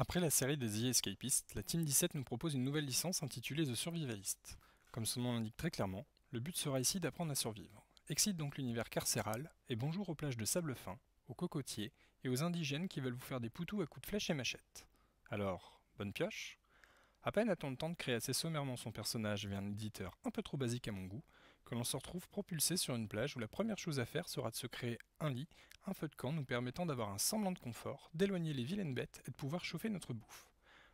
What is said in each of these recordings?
Après la série des The Escapists, la Team 17 nous propose une nouvelle licence intitulée The Survivalist. Comme son nom l'indique très clairement, le but sera ici d'apprendre à survivre. Excite donc l'univers carcéral, et bonjour aux plages de sable fin, aux cocotiers et aux indigènes qui veulent vous faire des poutous à coups de flèche et machette. Alors, bonne pioche À peine a-t-on le temps de créer assez sommairement son personnage via un éditeur un peu trop basique à mon goût, que l'on se retrouve propulsé sur une plage où la première chose à faire sera de se créer un lit, un feu de camp nous permettant d'avoir un semblant de confort, d'éloigner les vilaines bêtes et de pouvoir chauffer notre bouffe.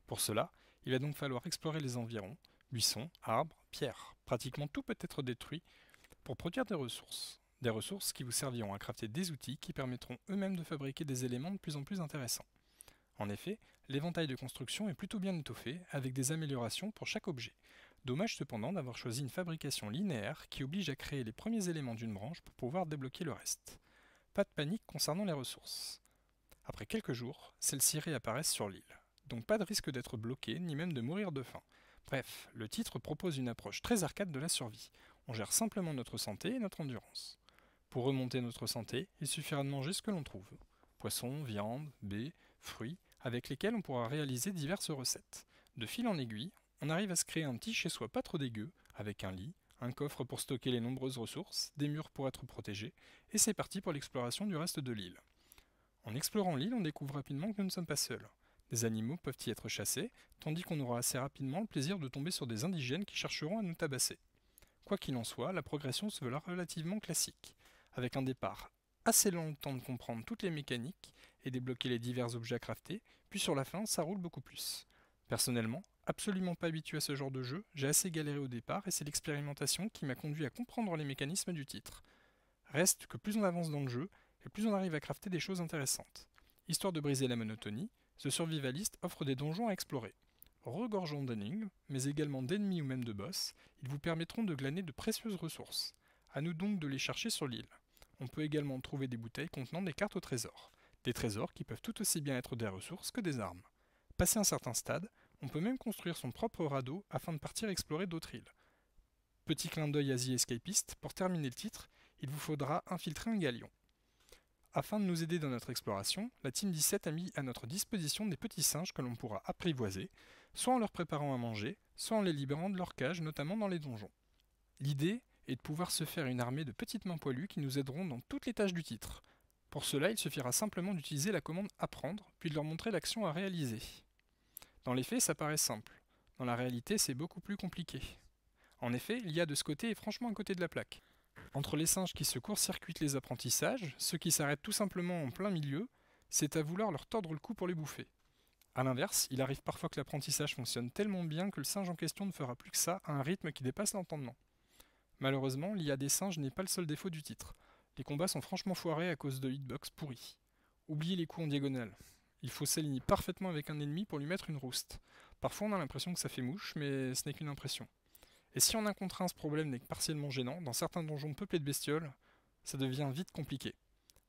Pour cela, il va donc falloir explorer les environs, buissons, arbres, pierres, pratiquement tout peut être détruit, pour produire des ressources. Des ressources qui vous serviront à crafter des outils qui permettront eux-mêmes de fabriquer des éléments de plus en plus intéressants. En effet, l'éventail de construction est plutôt bien étoffé, avec des améliorations pour chaque objet. Dommage cependant d'avoir choisi une fabrication linéaire qui oblige à créer les premiers éléments d'une branche pour pouvoir débloquer le reste. Pas de panique concernant les ressources. Après quelques jours, celles-ci réapparaissent sur l'île, donc pas de risque d'être bloqué ni même de mourir de faim. Bref, le titre propose une approche très arcade de la survie. On gère simplement notre santé et notre endurance. Pour remonter notre santé, il suffira de manger ce que l'on trouve. Poissons, viande, baies, fruits, avec lesquels on pourra réaliser diverses recettes. De fil en aiguille, on arrive à se créer un petit chez-soi pas trop dégueu, avec un lit, un coffre pour stocker les nombreuses ressources, des murs pour être protégés, et c'est parti pour l'exploration du reste de l'île. En explorant l'île, on découvre rapidement que nous ne sommes pas seuls. Des animaux peuvent y être chassés, tandis qu'on aura assez rapidement le plaisir de tomber sur des indigènes qui chercheront à nous tabasser. Quoi qu'il en soit, la progression se veut là relativement classique, avec un départ assez long temps de comprendre toutes les mécaniques et débloquer les divers objets à crafter, puis sur la fin ça roule beaucoup plus. Personnellement, absolument pas habitué à ce genre de jeu, j'ai assez galéré au départ et c'est l'expérimentation qui m'a conduit à comprendre les mécanismes du titre. Reste que plus on avance dans le jeu, et plus on arrive à crafter des choses intéressantes. Histoire de briser la monotonie, ce survivaliste offre des donjons à explorer. Regorgeant d'énigmes, mais également d'ennemis ou même de boss, ils vous permettront de glaner de précieuses ressources. À nous donc de les chercher sur l'île. On peut également trouver des bouteilles contenant des cartes au trésor. Des trésors qui peuvent tout aussi bien être des ressources que des armes. Passé un certain stade, on peut même construire son propre radeau afin de partir explorer d'autres îles. Petit clin d'œil à escapiste pour terminer le titre, il vous faudra infiltrer un galion. Afin de nous aider dans notre exploration, la Team 17 a mis à notre disposition des petits singes que l'on pourra apprivoiser, soit en leur préparant à manger, soit en les libérant de leur cage, notamment dans les donjons. L'idée est de pouvoir se faire une armée de petites mains poilues qui nous aideront dans toutes les tâches du titre, pour cela, il suffira simplement d'utiliser la commande apprendre, puis de leur montrer l'action à réaliser. Dans les faits, ça paraît simple. Dans la réalité, c'est beaucoup plus compliqué. En effet, l'IA de ce côté est franchement à côté de la plaque. Entre les singes qui se court-circuitent les apprentissages, ceux qui s'arrêtent tout simplement en plein milieu, c'est à vouloir leur tordre le cou pour les bouffer. A l'inverse, il arrive parfois que l'apprentissage fonctionne tellement bien que le singe en question ne fera plus que ça à un rythme qui dépasse l'entendement. Malheureusement, l'IA des singes n'est pas le seul défaut du titre. Les combats sont franchement foirés à cause de hitbox pourris. Oubliez les coups en diagonale. Il faut s'aligner parfaitement avec un ennemi pour lui mettre une rouste. Parfois on a l'impression que ça fait mouche, mais ce n'est qu'une impression. Et si on un contre un ce problème n'est que partiellement gênant, dans certains donjons peuplés de bestioles, ça devient vite compliqué.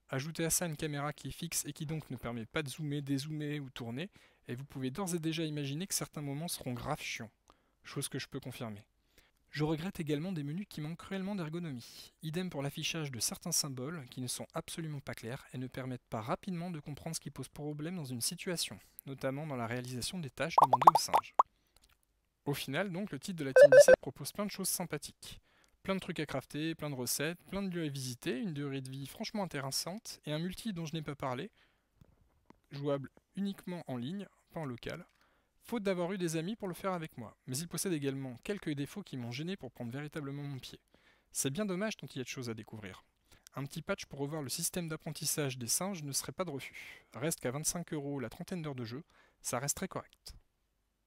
Ajoutez à ça une caméra qui est fixe et qui donc ne permet pas de zoomer, dézoomer ou tourner, et vous pouvez d'ores et déjà imaginer que certains moments seront grave chiants, chose que je peux confirmer. Je regrette également des menus qui manquent cruellement d'ergonomie. Idem pour l'affichage de certains symboles qui ne sont absolument pas clairs et ne permettent pas rapidement de comprendre ce qui pose problème dans une situation, notamment dans la réalisation des tâches demandées aux singe. Au final, donc, le titre de la Team 17 propose plein de choses sympathiques. Plein de trucs à crafter, plein de recettes, plein de lieux à visiter, une durée de vie franchement intéressante, et un multi dont je n'ai pas parlé, jouable uniquement en ligne, pas en local, faute d'avoir eu des amis pour le faire avec moi, mais il possède également quelques défauts qui m'ont gêné pour prendre véritablement mon pied. C'est bien dommage tant il y a de choses à découvrir. Un petit patch pour revoir le système d'apprentissage des singes ne serait pas de refus. Reste qu'à 25 euros la trentaine d'heures de jeu, ça reste très correct.